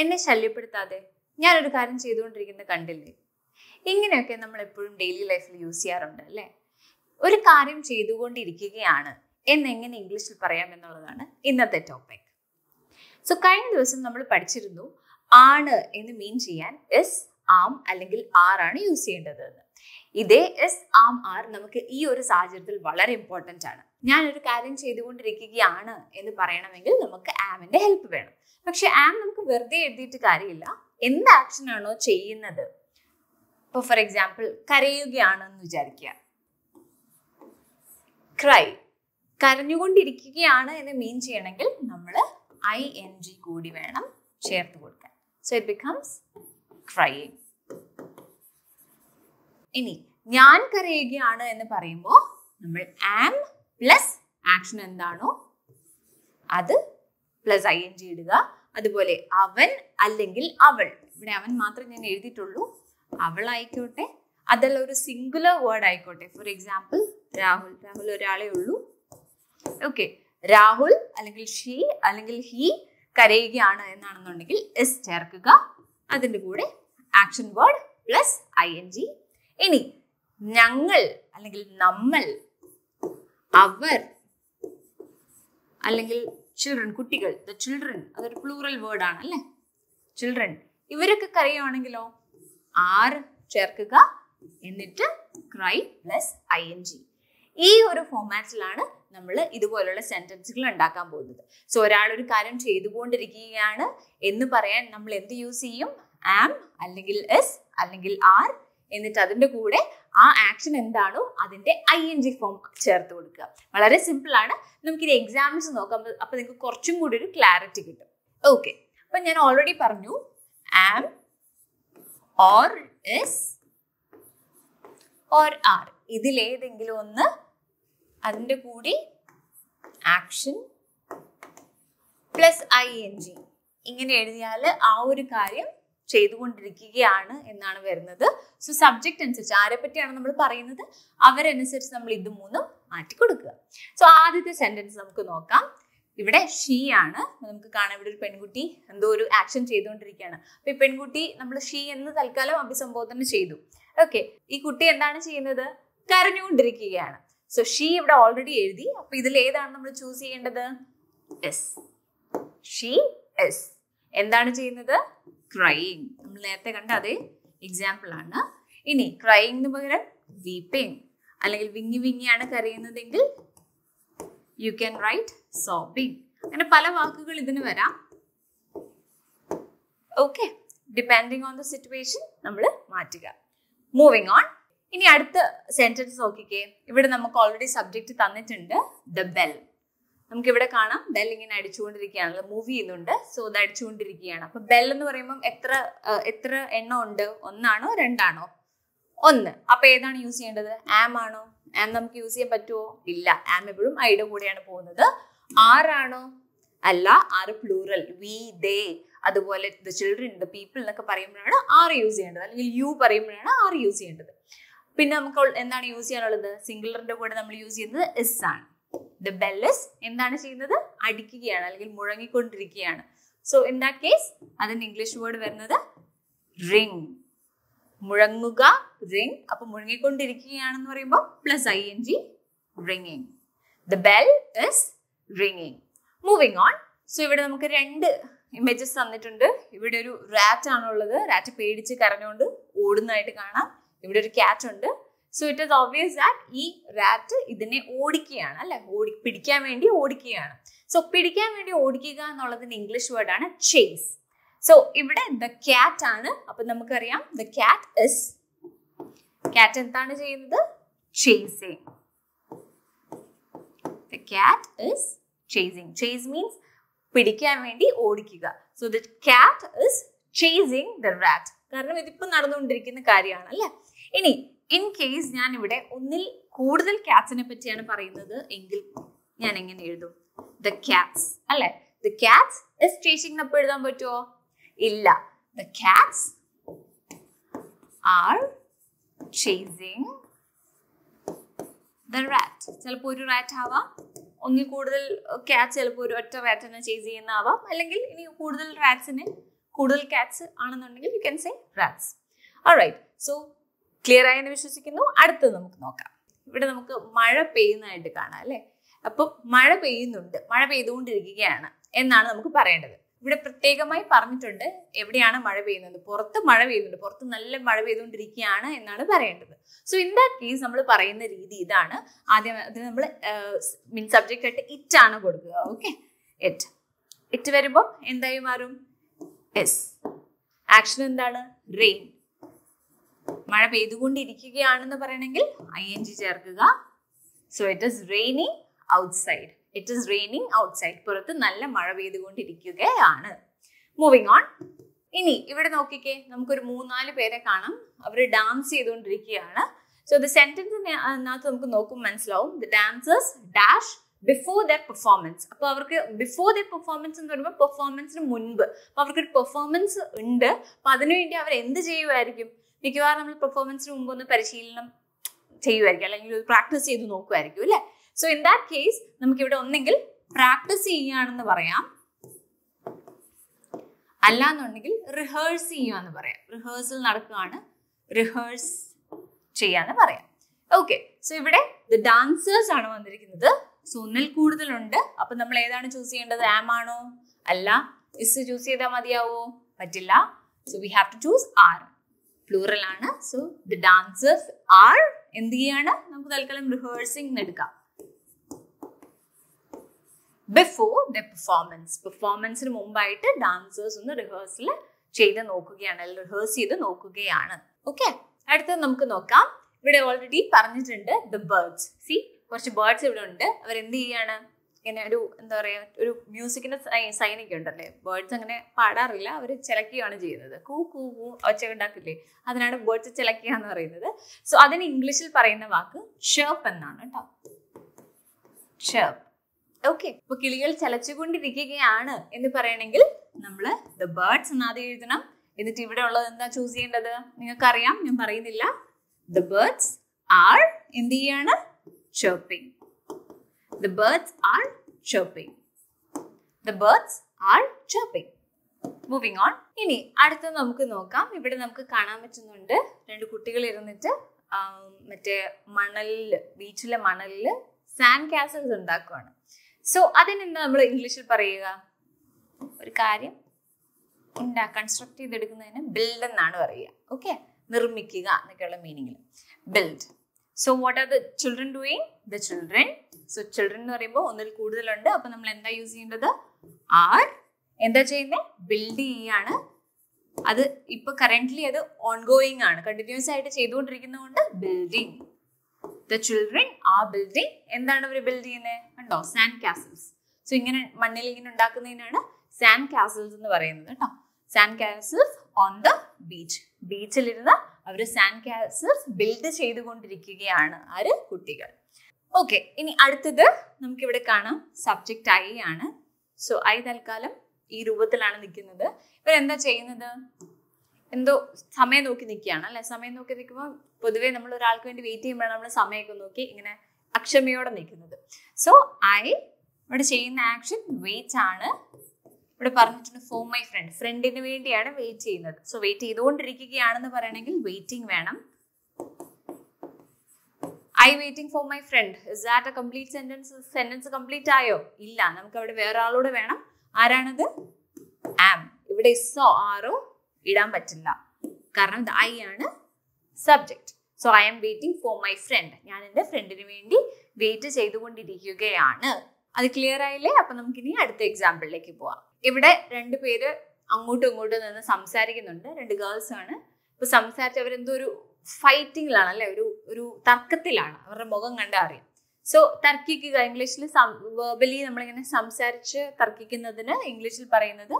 എന്നെ ശല്യപ്പെടുത്താതെ ഞാനൊരു കാര്യം ചെയ്തുകൊണ്ടിരിക്കുന്നത് കണ്ടില്ലേ ഇങ്ങനെയൊക്കെ നമ്മൾ എപ്പോഴും ഡെയിലി ലൈഫിൽ യൂസ് ചെയ്യാറുണ്ട് അല്ലേ ഒരു കാര്യം ചെയ്തുകൊണ്ടിരിക്കുകയാണ് എന്നെങ്ങനെ ഇംഗ്ലീഷിൽ പറയാം എന്നുള്ളതാണ് ഇന്നത്തെ ടോപ്പിക് സോ കഴിഞ്ഞ ദിവസം നമ്മൾ പഠിച്ചിരുന്നു ആണ് എന്ന് മീൻ ചെയ്യാൻ എസ് ആം അല്ലെങ്കിൽ ആറാണ് ആണ് യൂസ് ചെയ്യേണ്ടത് എന്ന് ഇതേ എസ് ആം ആർ നമുക്ക് ഈ ഒരു സാഹചര്യത്തിൽ വളരെ ഇമ്പോർട്ടൻ്റ് ആണ് ഞാനൊരു കാര്യം ചെയ്തുകൊണ്ടിരിക്കുകയാണ് എന്ന് പറയണമെങ്കിൽ നമുക്ക് ആമിൻ്റെ ഹെൽപ്പ് വേണം പക്ഷെ ആം നമുക്ക് വെറുതെ എഴുതിയിട്ട് കാര്യമില്ല എന്ത് ആണോ ചെയ്യുന്നത് ഇപ്പൊ ഫോർ എക്സാമ്പിൾ കരയുകയാണെന്ന് വിചാരിക്കുക ക്രൈ കരഞ്ഞുകൊണ്ടിരിക്കുകയാണ് എന്ന് മീൻ ചെയ്യണമെങ്കിൽ നമ്മൾ ഐ എൻ ജി കൂടി വേണം ചേർത്ത് കൊടുക്കാൻ സോ ഇറ്റ് ബിക്കംസ് ക്രൈയിങ് ഇനി ഞാൻ കരയുകയാണ് എന്ന് പറയുമ്പോൾ നമ്മൾ ആം പ്ലസ് ആക്ഷൻ എന്താണോ അത് പ്ലസ് ഐ എൻ ജി ഇടുക അതുപോലെ അവൻ അല്ലെങ്കിൽ അവൾ ഇവിടെ അവൻ മാത്രം ഞാൻ എഴുതിയിട്ടുള്ളൂ അവളായിക്കോട്ടെ അതല്ല ഒരു സിംഗുലർ വേർഡ് ആയിക്കോട്ടെ ഫോർ എക്സാമ്പിൾ രാഹുൽ രാഹുൽ ഒരാളേ ഉള്ളൂ ഓക്കെ രാഹുൽ അല്ലെങ്കിൽ ഷീ അല്ലെങ്കിൽ ഹി കരയുകയാണ് എന്നാണെന്നുണ്ടെങ്കിൽ എസ് ചേർക്കുക അതിൻ്റെ കൂടെ action word plus I N G ഇനി ഞങ്ങൾ അല്ലെങ്കിൽ നമ്മൾ അവർ അല്ലെങ്കിൽ ചിൽഡ്രൻ കുട്ടികൾ ദ ചിൽഡ്രൻ അതൊരു പ്ലൂറൽ വേർഡ് ആണ് അല്ലെ ചിൽഡ്രൻ ഇവരൊക്കെ കരയുവാണെങ്കിലോ ആർ ചേർക്കുക എന്നിട്ട് cry plus I N G ഈ ഒരു ഫോമാറ്റിലാണ് നമ്മൾ ഇതുപോലുള്ള സെന്റൻസുകൾ ഉണ്ടാക്കാൻ പോകുന്നത് സോ ഒരാൾ ഒരു കാര്യം ചെയ്തുകൊണ്ടിരിക്കുകയാണ് എന്ന് പറയാൻ നമ്മൾ എന്ത് യൂസ് ചെയ്യും ആം അല്ലെങ്കിൽ എസ് അല്ലെങ്കിൽ ആർ എന്നിട്ട് അതിൻ്റെ കൂടെ ആ ആക്ഷൻ എന്താണോ അതിൻ്റെ ഐ എൻ ജി ഫോം ചേർത്ത് കൊടുക്കുക വളരെ സിമ്പിളാണ് നമുക്കിത് എക്സാമ്പിൾസ് നോക്കാം അപ്പോൾ നിങ്ങൾക്ക് കുറച്ചും കൂടി ഒരു ക്ലാരിറ്റി കിട്ടും ഓക്കെ അപ്പം ഞാൻ ഓൾറെഡി പറഞ്ഞു am or is or are ഇതിലേതെങ്കിലും ഒന്ന് അതിൻ്റെ കൂടി action plus I N G ഇങ്ങനെ എഴുതിയാൽ ആ ഒരു കാര്യം ചെയ്തുകൊണ്ടിരിക്കുകയാണ് എന്നാണ് വരുന്നത് സോ സബ്ജക്റ്റ് അനുസരിച്ച് ആരെ പറ്റിയാണ് നമ്മൾ പറയുന്നത് അവരനുസരിച്ച് നമ്മൾ ഇത് മൂന്നും മാറ്റി കൊടുക്കുക സോ ആദ്യത്തെ സെന്റൻസ് നമുക്ക് നോക്കാം ഇവിടെ ഷീ ആണ് നമുക്ക് കാണാം ഇവിടെ ഒരു പെൺകുട്ടി എന്തോ ഒരു ആക്ഷൻ ചെയ്തുകൊണ്ടിരിക്കുകയാണ് അപ്പൊ ഈ പെൺകുട്ടി നമ്മൾ ഷീ എന്ന് തൽക്കാലം അഭിസംബോധന ചെയ്തു ഓക്കെ ഈ കുട്ടി എന്താണ് ചെയ്യുന്നത് കരഞ്ഞുകൊണ്ടിരിക്കുകയാണ് സോ ഷീ ഇവിടെ ഓൾറെഡി എഴുതി അപ്പൊ ഇതിൽ ഏതാണ് നമ്മൾ ചൂസ് ചെയ്യേണ്ടത് എസ് ഷീ എസ് എന്താണ് ചെയ്യുന്നത് ക്രൈയിങ് നമ്മൾ നേരത്തെ കണ്ട അതേ എക്സാമ്പിൾ ആണ് ഇനി ക്രൈയിങ്ങിന് പകരം വീപ്പിംഗ് അല്ലെങ്കിൽ വിങ്ങി വിങ്ങിയാണ് കരയുന്നതെങ്കിൽ യു ക്യാൻ റൈറ്റ് സോപ്പിംഗ് അങ്ങനെ പല വാക്കുകൾ ഇതിന് വരാം okay depending on the situation നമ്മൾ മാറ്റുക മൂവിങ് ഓൺ ഇനി അടുത്ത സെന്റൻസ് നോക്കിക്കേ ഇവിടെ നമുക്ക് ഓൾറെഡി സബ്ജക്റ്റ് തന്നിട്ടുണ്ട് ദ ബെൽ നമുക്കിവിടെ കാണാം ബെൽ ഇങ്ങനെ അടിച്ചുകൊണ്ടിരിക്കുകയാണ് മൂവ് ചെയ്യുന്നുണ്ട് സോ ഇത് അടിച്ചുകൊണ്ടിരിക്കുകയാണ് അപ്പൊ ബെൽ എന്ന് പറയുമ്പോൾ എത്ര എത്ര എണ്ണം ഉണ്ട് ഒന്നാണോ രണ്ടാണോ ഒന്ന് അപ്പൊ ഏതാണ് യൂസ് ചെയ്യേണ്ടത് ആം ആണോ ആം നമുക്ക് യൂസ് ചെയ്യാൻ പറ്റുമോ ഇല്ല ആം എപ്പോഴും ഐഡ കൂടെയാണ് പോകുന്നത് ആറാണോ അല്ല ആറ് പ്ലൂറൽ വി ദേ അതുപോലെ ദ ചിൽഡ്രൻ ദ പീപ്പിൾ എന്നൊക്കെ പറയുമ്പോഴാണ് ആറ് യൂസ് ചെയ്യേണ്ടത് അല്ലെങ്കിൽ യു പറയുമ്പോഴാണ് ആറ് യൂസ് ചെയ്യേണ്ടത് പിന്നെ നമുക്ക് എന്താണ് യൂസ് ചെയ്യാനുള്ളത് സിംഗുലറിന്റെ കൂടെ നമ്മൾ യൂസ് ചെയ്യുന്നത് എസ് ആണ് ദ ബെല്ലസ് എന്താണ് ചെയ്യുന്നത് അടിക്കുകയാണ് അല്ലെങ്കിൽ മുഴങ്ങിക്കൊണ്ടിരിക്കുകയാണ് സോ ഇൻ ദാറ്റ് കേസ് അതിന് ഇംഗ്ലീഷ് വേർഡ് വരുന്നത് റിങ് മുഴങ്ങുക റിങ് അപ്പൊ മുഴങ്ങിക്കൊണ്ടിരിക്കുകയാണെന്ന് പറയുമ്പോൾ plus I N G റിങ്ങിങ് the bell is റിങ്ങിങ് moving on so ഇവിടെ നമുക്ക് രണ്ട് ഇമേജസ് തന്നിട്ടുണ്ട് ഇവിടെ ഒരു റാറ്റ് ആണുള്ളത് റാറ്റ് പേടിച്ച് കരഞ്ഞുകൊണ്ട് ഓടുന്നതായിട്ട് കാണാം ഇവിടെ ഒരു ക്യാറ്റ് ഉണ്ട് so it is obvious that ഈ റാറ്റ് ഇതിനെ ഓടിക്കുകയാണ് അല്ലെ ഓടി പിടിക്കാൻ വേണ്ടി ഓടിക്കുകയാണ് സോ പിടിക്കാൻ വേണ്ടി ഓടിക്കുക എന്നുള്ളതിന് ഇംഗ്ലീഷ് വേർഡാണ് ചേസ് സോ ഇവിടെ ദ ക്യാറ്റ് ആണ് അപ്പൊ നമുക്കറിയാം ദ ക്യാറ്റ് ഇസ് ക്യാറ്റ് എന്താണ് ചെയ്യുന്നത് chasing the cat is chasing chase means പിടിക്കാൻ വേണ്ടി ഓടിക്കുക so the cat is chasing the rat കാരണം ഇതിപ്പോ നടന്നുകൊണ്ടിരിക്കുന്ന കാര്യമാണ് അല്ലെ ഇനി ഇൻ കേസ് ഞാൻ ഇവിടെ ഒന്നിൽ കൂടുതൽ ക്യാറ്റ്സിനെ പറ്റിയാണ് പറയുന്നത് എങ്കിൽ ഞാൻ എങ്ങനെ എഴുതും ദ ക്യാറ്റ്സ് അല്ലെ ദ ക്യാറ്റ്സ് ഇസ് ചേച്ചിങ് അപ്പോൾ എഴുതാൻ പറ്റുമോ ഇല്ല the cats are chasing the rat ചിലപ്പോൾ ഒരു റാറ്റ് ആവാം ഒന്നിൽ കൂടുതൽ ക്യാറ്റ്സ് ചിലപ്പോൾ ഒരു ഒറ്റ റാറ്റിനെ ചേസ് ചെയ്യുന്ന ആവാം അല്ലെങ്കിൽ ഇനി കൂടുതൽ റാറ്റ്സിനെ കൂടുതൽ ക്യാറ്റ്സ് ആണെന്നുണ്ടെങ്കിൽ you can say rats right so clear ആയെന്ന് വിശ്വസിക്കുന്നു അടുത്തത് നമുക്ക് നോക്കാം ഇവിടെ നമുക്ക് മഴ പെയ്യുന്നതായിട്ട് കാണാം അല്ലേ അപ്പം മഴ പെയ്യുന്നുണ്ട് മഴ പെയ്തുകൊണ്ടിരിക്കുകയാണ് എന്നാണ് നമുക്ക് പറയേണ്ടത് ഇവിടെ പ്രത്യേകമായി പറഞ്ഞിട്ടുണ്ട് എവിടെയാണ് മഴ പെയ്യുന്നത് പുറത്ത് മഴ പെയ്യുന്നുണ്ട് പുറത്ത് നല്ല മഴ പെയ്തുകൊണ്ടിരിക്കുകയാണ് എന്നാണ് പറയേണ്ടത് സോ ഇൻ ദാറ്റ് കേസ് നമ്മൾ പറയുന്ന രീതി ഇതാണ് ആദ്യം അതിന് നമ്മൾ മീൻ സബ്ജക്റ്റ് ആയിട്ട് ഇറ്റ് ആണ് കൊടുക്കുക ഓക്കെ ഇറ്റ് ഇറ്റ് വരുമ്പോൾ എന്തായി മാറും എസ് ആക്ഷൻ എന്താണ് റെയിൻ മഴ പെയ്തുകൊണ്ടിരിക്കുകയാണെന്ന് പറയണമെങ്കിൽ ഐ എൻ ജി ചേർക്കുക so it is raining outside it is raining outside പുറത്ത് നല്ല മഴ പെയ്തുകൊണ്ടിരിക്കുകയാണ് മൂവിങ് ഓൺ ഇനി ഇവിടെ നോക്കിക്കേ നമുക്കൊരു മൂന്നാല് പേരെ കാണാം അവർ ഡാൻസ് ചെയ്തുകൊണ്ടിരിക്കുകയാണ് സോ ദ സെന്റൻസ് അതിനകത്ത് നമുക്ക് നോക്കും മനസ്സിലാവും the dancers dash before their performance അപ്പോൾ അവർക്ക് ബിഫോർ ദർ പെർഫോമൻസ് എന്ന് പറയുമ്പോൾ പെർഫോമൻസിന് മുൻപ് അപ്പോൾ അവർക്കൊരു പെർഫോമൻസ് ഉണ്ട് അപ്പം അതിനുവേണ്ടി അവർ എന്ത് ചെയ്യുമായിരിക്കും മിക്കവാറും നമ്മൾ പെർഫോമൻസിന് മുമ്പ് ഒന്ന് പരിശീലനം ചെയ്യുമായിരിക്കും അല്ലെങ്കിൽ ഒരു പ്രാക്ടീസ് ചെയ്ത് നോക്കുമായിരിക്കും അല്ലേ സോ ഇൻ ദാറ്റ് കേസ് നമുക്ക് ഇവിടെ ഒന്നെങ്കിൽ പ്രാക്ടീസ് ചെയ്യുകയാണെന്ന് പറയാം എന്നുണ്ടെങ്കിൽ റിഹേഴ്സ് ചെയ്യുകയെന്ന് പറയാം റിഹേഴ്സൽ നടക്കുകയാണ് റിഹേഴ്സ് ചെയ്യാന്ന് പറയാം ഓക്കെ സോ ഇവിടെ ദ ഡാൻസേഴ്സ് ആണ് വന്നിരിക്കുന്നത് സോ ഒന്നിൽ കൂടുതലുണ്ട് അപ്പൊ നമ്മൾ ഏതാണ് ചൂസ് ചെയ്യേണ്ടത് ആം ആണോ അല്ല ഇസ് ചൂസ് ചെയ്താൽ മതിയാവോ പറ്റില്ല so we have to choose are plural ആണ് സോ ദ ഡാൻസേഴ്സ് ആർ എന്ത് ചെയ്യാണ് നമുക്ക് തൽക്കാലം റിഹേഴ്സിംഗ് എടുക്കാം ബിഫോർ ദ പെർഫോമൻസ് പെർഫോമൻസിന് മുമ്പായിട്ട് ഡാൻസേഴ്സ് ഒന്ന് റിഹേഴ്സൽ ചെയ്ത് നോക്കുകയാണ് അല്ലെങ്കിൽ റിഹേഴ്സ് ചെയ്ത് നോക്കുകയാണ് ഓക്കെ അടുത്തത് നമുക്ക് നോക്കാം ഇവിടെ ഓൾറെഡി പറഞ്ഞിട്ടുണ്ട് ദ ബേർഡ്സ് സി കുറച്ച് ബേർഡ്സ് ഇവിടെ ഉണ്ട് അവർ എന്ത് ചെയ്യാണ് ഇങ്ങനെ ഒരു എന്താ പറയുക ഒരു മ്യൂസിക്കിന്റെ സൈനൊക്കെ ഉണ്ടല്ലേ ബേർഡ്സ് അങ്ങനെ പാടാറില്ല അവർ ചിലക്കുകയാണ് ചെയ്യുന്നത് കൂ കൂ കൂ ഒച്ച ഉണ്ടാക്കില്ലേ അതിനാണ് ബേർഡ്സ് ചിലക്കുക എന്ന് പറയുന്നത് സോ അതിന് ഇംഗ്ലീഷിൽ പറയുന്ന വാക്ക് ഷേപ്പ് എന്നാണ് കേട്ടോ ഷേപ്പ് ഓക്കെ ഇപ്പൊ കിളികൾ ചലച്ചുകൊണ്ടിരിക്കുകയാണ് എന്ന് പറയണമെങ്കിൽ നമ്മൾ ദ ബേർഡ്സ് എന്നാതെ എഴുതണം എന്നിട്ട് ഇവിടെ ഉള്ളത് എന്താ ചൂസ് ചെയ്യേണ്ടത് നിങ്ങൾക്കറിയാം ഞാൻ പറയുന്നില്ല ദ ബേർഡ്സ് ആർ എന്ത് ചെയ്യാണ് chirping The birds are chirping. The birds are chirping. Moving on ഇനി അടുത്ത നമുക്ക് നോക്കാം ഇവിടെ നമുക്ക് കാണാൻ പറ്റുന്നുണ്ട് രണ്ട് കുട്ടികൾ ഇരുന്നിട്ട് മറ്റേ മണലിൽ ബീച്ചിലെ മണലിൽ സാൻഡ് കാസൽസ് ഉണ്ടാക്കുവാണ് സോ അതിനെന്താ നമ്മൾ ഇംഗ്ലീഷിൽ പറയുക ഒരു കാര്യം ഉണ്ടാ കൺസ്ട്രക്ട് ചെയ്തെടുക്കുന്നതിന് ബിൽഡ് എന്നാണ് പറയുക ഓക്കെ നിർമ്മിക്കുക എന്നൊക്കെയുള്ള മീനിങ്ങിൽ build so what are the children doing the children so children എന്ന് പറയുമ്പോൾ ഒന്നിൽ കൂടുതലുണ്ട് അപ്പൊ നമ്മൾ എന്താ യൂസ് ചെയ്യേണ്ടത് ആർ എന്താ ചെയ്യുന്നത് ബിൽഡ് ചെയ്യാണ് അത് ഇപ്പൊ കറന്റ്ലി അത് ഓൺഗോയിങ് ആണ് കണ്ടിന്യൂസ് ആയിട്ട് ചെയ്തുകൊണ്ടിരിക്കുന്നതുകൊണ്ട് ബിൽഡിംഗ് ദ ചിൽഡ്രൻ ആ ബിൽഡിംഗ് എന്താണ് അവർ ബിൽഡ് ചെയ്യുന്നത് കണ്ടോ സാൻഡ് കാസിൽസ് സോ ഇങ്ങനെ മണ്ണിൽ ഇങ്ങനെ ഉണ്ടാക്കുന്നതിനാണ് സാൻഡ് കാസിൽസ് എന്ന് പറയുന്നത് കേട്ടോ sand castles on the beach ബീച്ചിലിരുന്ന് അവർ സാൻഡ് കാസിൽസ് ബിൽഡ് ചെയ്തുകൊണ്ടിരിക്കുകയാണ് ആര് കുട്ടികൾ ഓക്കെ ഇനി അടുത്തത് നമുക്കിവിടെ കാണാം സബ്ജക്റ്റ് ഐ ആണ് സോ ഐ തൽക്കാലം ഈ രൂപത്തിലാണ് നിൽക്കുന്നത് ഇവർ എന്താ ചെയ്യുന്നത് എന്തോ സമയം നോക്കി നിൽക്കുകയാണ് അല്ലെ സമയം നോക്കി നിൽക്കുമ്പോൾ പൊതുവേ നമ്മൾ ഒരാൾക്ക് വേണ്ടി വെയിറ്റ് ചെയ്യുമ്പോഴാണ് നമ്മൾ സമയമൊക്കെ നോക്കി ഇങ്ങനെ അക്ഷമയോടെ നിൽക്കുന്നത് സോ ഐ ഇവിടെ ചെയ്യുന്ന ആക്ഷൻ വെയിറ്റ് ആണ് ഇവിടെ പറഞ്ഞിട്ടുണ്ട് ഫോർ മൈ ഫ്രണ്ട് ഫ്രണ്ടിന് വേണ്ടിയാണ് വെയിറ്റ് ചെയ്യുന്നത് സോ വെയിറ്റ് ചെയ്തുകൊണ്ടിരിക്കുകയാണെന്ന് പറയണമെങ്കിൽ വെയിറ്റിംഗ് വേണം I waiting for my friend is that a complete sentence sentence complete ആയോ ഇല്ല നമുക്ക് അവിടെ വേറെ ആളോട് വേണം ആരാണത് ആം ഇവിടെ ഇസോ ആറോ ഇടാൻ പറ്റില്ല കാരണം ഇത് ഐ ആണ് subject so I am waiting for my friend ഞാൻ എൻ്റെ ഫ്രണ്ടിന് വേണ്ടി വെയിറ്റ് ചെയ്തുകൊണ്ടിരിക്കുകയാണ് അത് ക്ലിയർ ആയില്ലേ അപ്പൊ നമുക്ക് ഇനി അടുത്ത എക്സാമ്പിളിലേക്ക് പോവാം ഇവിടെ രണ്ട് പേര് അങ്ങോട്ടും ഇങ്ങോട്ടും നിന്ന് സംസാരിക്കുന്നുണ്ട് രണ്ട് ഗേൾസ് ആണ് ഇപ്പൊ സംസാരിച്ച് അവരെന്തോ ഒരു ഫൈറ്റിങ്ങിലാണ് അല്ലെ ഒരു ഒരു തർക്കത്തിലാണ് അവരുടെ മുഖം കണ്ട അറിയാം സോ തർക്കിക്കുക ഇംഗ്ലീഷിൽ വേർബലി നമ്മളിങ്ങനെ സംസാരിച്ച് തർക്കിക്കുന്നതിന് ഇംഗ്ലീഷിൽ പറയുന്നത്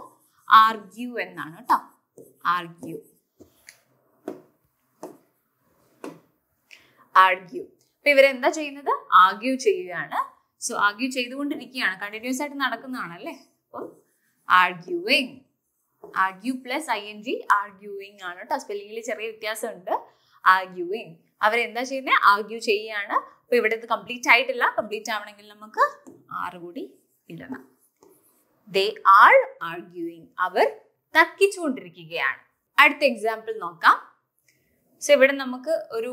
ആർഗ്യൂ എന്നാണ് കേട്ടോ ആർഗ്യൂ ആർഗ്യൂ അപ്പൊ ഇവരെന്താ ചെയ്യുന്നത് ആർഗ്യൂ ചെയ്യുകയാണ് സോ ആർഗ്യൂ ചെയ്തുകൊണ്ടിരിക്കുകയാണ് കണ്ടിന്യൂസ് ആയിട്ട് നടക്കുന്നതാണ് അല്ലേ അപ്പൊ arguing argue plus I N G arguing ആണ് കേട്ടോ സ്പെല്ലിങ്ങിൽ ചെറിയ വ്യത്യാസമുണ്ട് ആർഗ്യൂയിങ് അവരെന്താ ചെയ്യുന്നത് ആർഗ്യൂ ചെയ്യുകയാണ് അപ്പോൾ ഇവിടെ ഇത് കംപ്ലീറ്റ് ആയിട്ടില്ല കംപ്ലീറ്റ് ആവണമെങ്കിൽ നമുക്ക് ആറ് കൂടി ഇടണം ദേ ആർ ആർഗ്യൂയിങ് അവർ തർക്കിച്ചുകൊണ്ടിരിക്കുകയാണ് അടുത്ത എക്സാമ്പിൾ നോക്കാം സോ ഇവിടെ നമുക്ക് ഒരു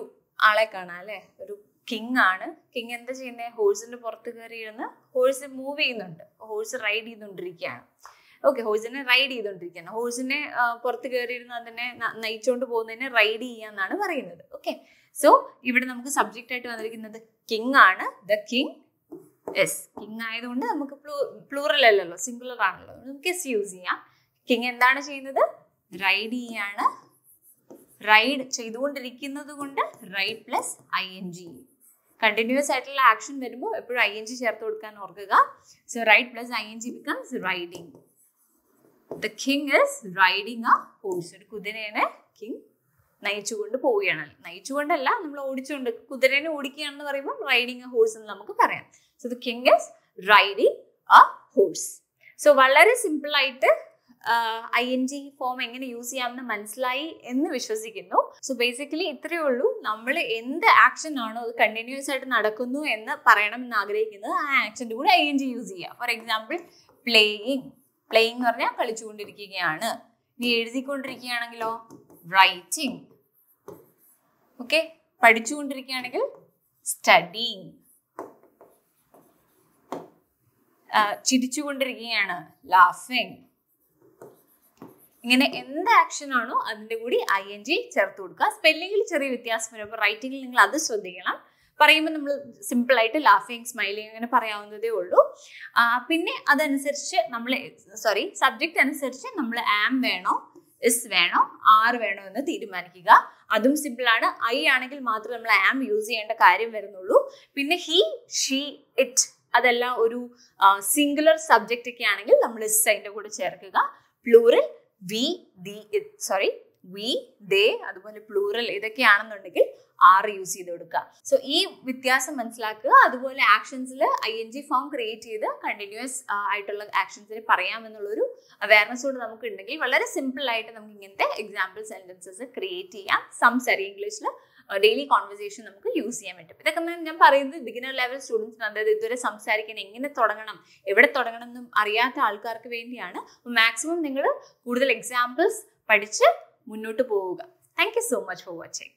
ആളെ കാണാം അല്ലെ ഒരു കിങ് ആണ് കിങ് എന്താ ചെയ്യുന്നത് ഹോഴ്സിന്റെ പുറത്ത് കയറി ഇരുന്ന് ഹോഴ്സ് മൂവ് ചെയ്യുന്നുണ്ട് ഹോഴ്സ് റൈഡ് ചെയ്തുകൊണ്ടിരിക്കുകയാണ് ഓക്കെ ഹോഴ്സിനെ റൈഡ് ചെയ്തുകൊണ്ടിരിക്കുകയാണ് ഹോഴ്സിനെ പുറത്ത് കയറിയിരുന്ന് അതിനെ നയിച്ചുകൊണ്ട് പോകുന്നതിനെ റൈഡ് ചെയ്യാന്നാണ് പറയുന്നത് ഓക്കെ സോ ഇവിടെ നമുക്ക് സബ്ജക്റ്റ് ആയിട്ട് വന്നിരിക്കുന്നത് കിങ് ആണ് ദ കിങ് എസ് കിങ് ആയതുകൊണ്ട് നമുക്ക് പ്ലൂറൽ അല്ലല്ലോ സിംഗുലർ ആണല്ലോ നമുക്ക് എസ് യൂസ് ചെയ്യാം കിങ് എന്താണ് ചെയ്യുന്നത് റൈഡ് ചെയ്യാണ് റൈഡ് ചെയ്തുകൊണ്ടിരിക്കുന്നത് കൊണ്ട് ride plus I N G continuous ആയിട്ടുള്ള ആക്ഷൻ വരുമ്പോൾ എപ്പോഴും ഐ എൻ ജി ചേർത്ത് കൊടുക്കാൻ ഓർക്കുക so ride plus I N G becomes riding the king is riding ഒരു കുതിരേനെ കിങ് നയിച്ചുകൊണ്ട് പോവുകയാണ് നയിച്ചുകൊണ്ടല്ല നമ്മൾ ഓടിച്ചുകൊണ്ട് കുതിരേനെ ഓടിക്കുകയാണെന്ന് പറയുമ്പോൾ റൈഡിങ് എ ഹോഴ്സ് എന്ന് നമുക്ക് പറയാം so the king is riding a horse so വളരെ സിമ്പിൾ ആയിട്ട് ഐ എൻ ജി ഫോം എങ്ങനെ യൂസ് ചെയ്യാമെന്ന് മനസ്സിലായി എന്ന് വിശ്വസിക്കുന്നു സോ ബേസിക്കലി ഇത്രയേ ഉള്ളൂ നമ്മൾ എന്ത് ആക്ഷൻ ആണോ അത് കണ്ടിന്യൂസ് ആയിട്ട് നടക്കുന്നു എന്ന് പറയണമെന്ന് ആഗ്രഹിക്കുന്നത് ആ ആക്ഷൻ്റെ കൂടെ ഐ എൻ ജി യൂസ് ചെയ്യുക ഫോർ എക്സാമ്പിൾ പ്ലേയിങ് പ്ലേയിങ് എന്ന് പറഞ്ഞാൽ കളിച്ചുകൊണ്ടിരിക്കുകയാണ് നീ എഴുതിക്കൊണ്ടിരിക്കുകയാണെങ്കിലോ റൈറ്റിംഗ് ഓക്കെ പഠിച്ചുകൊണ്ടിരിക്കുകയാണെങ്കിൽ സ്റ്റഡിങ് ചിരിച്ചുകൊണ്ടിരിക്കുകയാണ് ലാഫിങ് ഇങ്ങനെ എന്ത് ആക്ഷൻ ആണോ അതിൻ്റെ കൂടി ഐ എൻ ജി ചേർത്ത് കൊടുക്കുക സ്പെല്ലിങ്ങിൽ ചെറിയ വ്യത്യാസം വരുമ്പോൾ റൈറ്റിങ്ങിൽ നിങ്ങൾ അത് ശ്രദ്ധിക്കണം പറയുമ്പോൾ നമ്മൾ സിമ്പിളായിട്ട് ലാഫിങ് സ്മൈലിങ് അങ്ങനെ പറയാവുന്നതേ ഉള്ളൂ പിന്നെ അതനുസരിച്ച് നമ്മൾ സോറി സബ്ജക്റ്റ് അനുസരിച്ച് നമ്മൾ ആം വേണോ എസ് വേണോ ആർ വേണോ എന്ന് തീരുമാനിക്കുക അതും സിമ്പിളാണ് ഐ ആണെങ്കിൽ മാത്രം നമ്മൾ ആം യൂസ് ചെയ്യേണ്ട കാര്യം വരുന്നുള്ളൂ പിന്നെ ഹി ഷീ ഇറ്റ് അതെല്ലാം ഒരു സിംഗുലർ സബ്ജക്റ്റ് ഒക്കെ ആണെങ്കിൽ നമ്മൾ എസ് അതിൻ്റെ കൂടെ ചേർക്കുക plural we the sorry we they അതുപോലെ പ്ലൂറൽ ഇതൊക്കെയാണെന്നുണ്ടെങ്കിൽ ആർ യൂസ് ചെയ്ത് കൊടുക്കുക സോ ഈ വ്യത്യാസം മനസ്സിലാക്കുക അതുപോലെ ആക്ഷൻസിൽ I N G form create ചെയ്ത് കണ്ടിന്യൂസ് ആയിട്ടുള്ള ആക്ഷൻസിൽ പറയാമെന്നുള്ളൊരു അവയർനെസ്സോട് നമുക്ക് ഉണ്ടെങ്കിൽ വളരെ സിമ്പിൾ ആയിട്ട് നമുക്ക് ഇങ്ങനത്തെ എക്സാമ്പിൾ സെന്റൻസസ് ക്രിയേറ്റ് ചെയ്യാം സംസാരി ഇംഗ്ലീഷിൽ ഡെയിലി കോൺവെർസേഷൻ നമുക്ക് യൂസ് ചെയ്യാൻ പറ്റും ഇതൊക്കെ ഞാൻ പറയുന്നത് ബിഗിനർ ലെവൽ സ്റ്റുഡൻസിന് അതായത് ഇതുവരെ സംസാരിക്കാൻ എങ്ങനെ തുടങ്ങണം എവിടെ തുടങ്ങണം എന്നും അറിയാത്ത ആൾക്കാർക്ക് വേണ്ടിയാണ് മാക്സിമം നിങ്ങൾ കൂടുതൽ എക്സാമ്പിൾസ് പഠിച്ച് മുന്നോട്ട് പോവുക thank you so much for watching